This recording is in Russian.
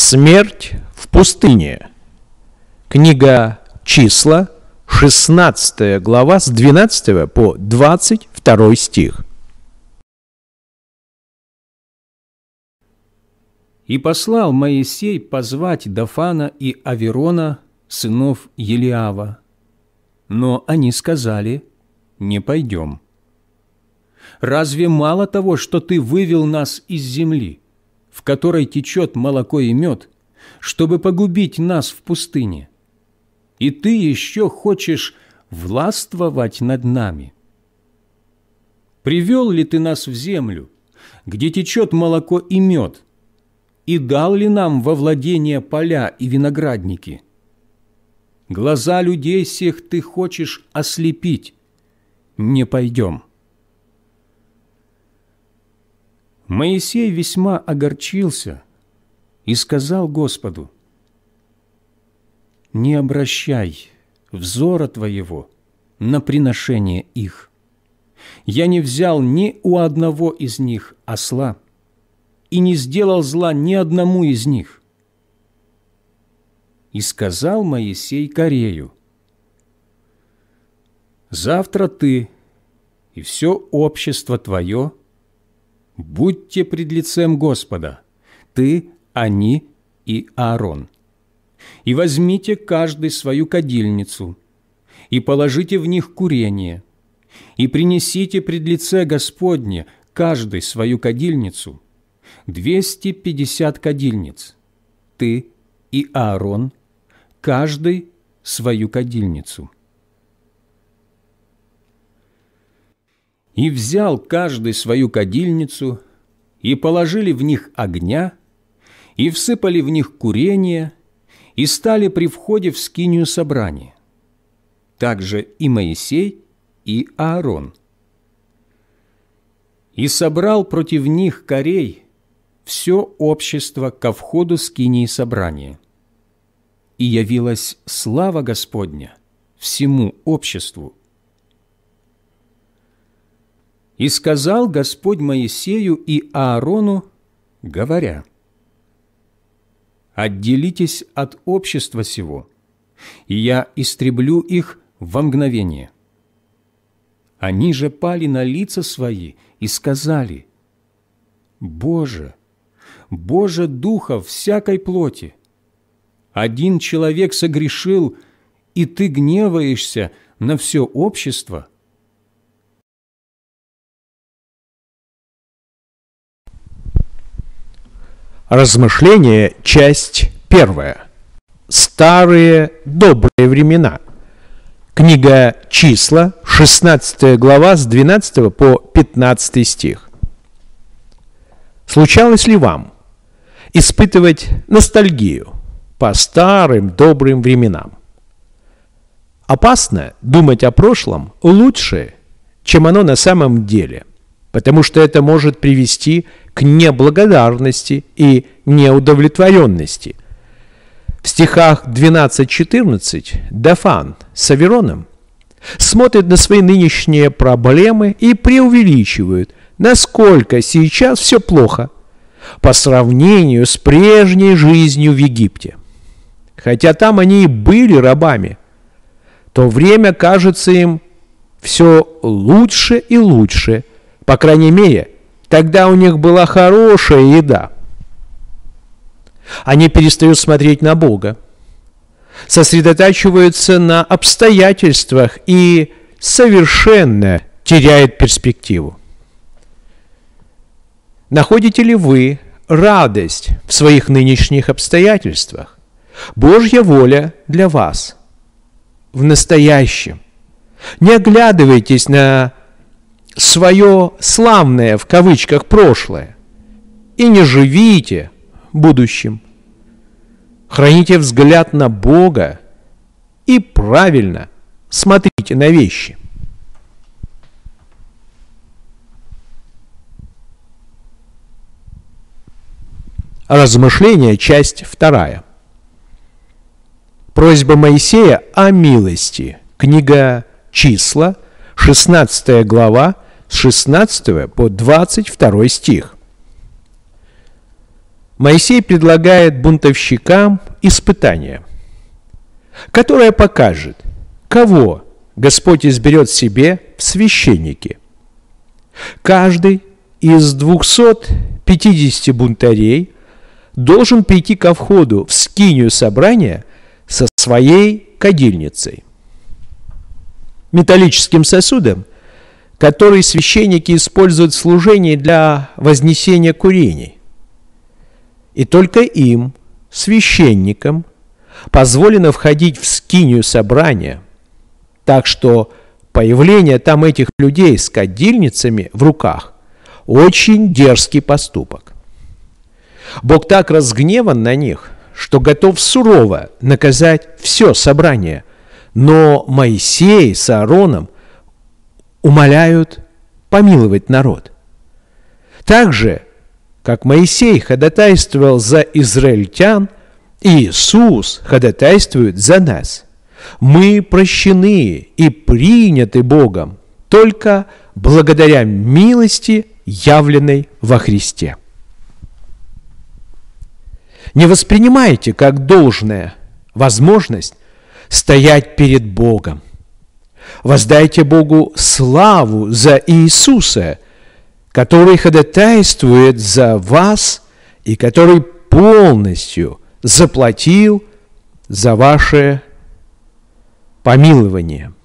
Смерть в пустыне. Книга числа, 16 глава с 12 по 22 стих. И послал Моисей позвать Дафана и Аверона, сынов Елиава. Но они сказали, не пойдем. Разве мало того, что ты вывел нас из земли? в которой течет молоко и мед, чтобы погубить нас в пустыне. И ты еще хочешь властвовать над нами. Привел ли ты нас в землю, где течет молоко и мед, и дал ли нам во владение поля и виноградники? Глаза людей всех ты хочешь ослепить. Не пойдем». Моисей весьма огорчился и сказал Господу, «Не обращай взора твоего на приношение их. Я не взял ни у одного из них осла и не сделал зла ни одному из них». И сказал Моисей Корею, «Завтра ты и все общество твое – будьте пред лицем Господа, ты, они и Аарон. И возьмите каждый свою кадильницу, и положите в них курение, и принесите пред лице Господне каждый свою кадильницу, двести пятьдесят кадильниц, ты и Аарон, каждый свою кадильницу». И взял каждый свою кадильницу, и положили в них огня, и всыпали в них курение, и стали при входе в скинию собрания. Также и Моисей, и Аарон. И собрал против них корей все общество ко входу скинии собрания. И явилась слава Господня всему обществу, и сказал Господь Моисею и Аарону, говоря, «Отделитесь от общества сего, и я истреблю их во мгновение». Они же пали на лица свои и сказали, «Боже, Боже Духа всякой плоти! Один человек согрешил, и Ты гневаешься на все общество». Размышление, часть первая. Старые добрые времена. Книга «Числа», 16 глава, с 12 по 15 стих. Случалось ли вам испытывать ностальгию по старым добрым временам? Опасно думать о прошлом лучше, чем оно на самом деле потому что это может привести к неблагодарности и неудовлетворенности. В стихах 12-14 Дафан с Авероном смотрят на свои нынешние проблемы и преувеличивают, насколько сейчас все плохо по сравнению с прежней жизнью в Египте. Хотя там они и были рабами, то время кажется им все лучше и лучше – по крайней мере, тогда у них была хорошая еда. Они перестают смотреть на Бога, сосредотачиваются на обстоятельствах и совершенно теряют перспективу. Находите ли вы радость в своих нынешних обстоятельствах? Божья воля для вас в настоящем. Не оглядывайтесь на свое «славное» в кавычках прошлое и не живите будущим. Храните взгляд на Бога и правильно смотрите на вещи. Размышления, часть вторая. Просьба Моисея о милости. Книга «Числа», 16 глава, с 16 по 22 стих. Моисей предлагает бунтовщикам испытание, которое покажет, кого Господь изберет себе в священники. Каждый из 250 бунтарей должен прийти ко входу в скинию собрания со своей кадильницей, металлическим сосудом – который священники используют в служении для вознесения курений. И только им, священникам, позволено входить в скинию собрания, так что появление там этих людей с кадильницами в руках – очень дерзкий поступок. Бог так разгневан на них, что готов сурово наказать все собрание, но Моисей с Аароном – умоляют помиловать народ. Так же, как Моисей ходатайствовал за израильтян, Иисус ходатайствует за нас. Мы прощены и приняты Богом только благодаря милости, явленной во Христе. Не воспринимайте как должное возможность стоять перед Богом. Воздайте Богу славу за Иисуса, который ходатайствует за вас и который полностью заплатил за ваше помилование.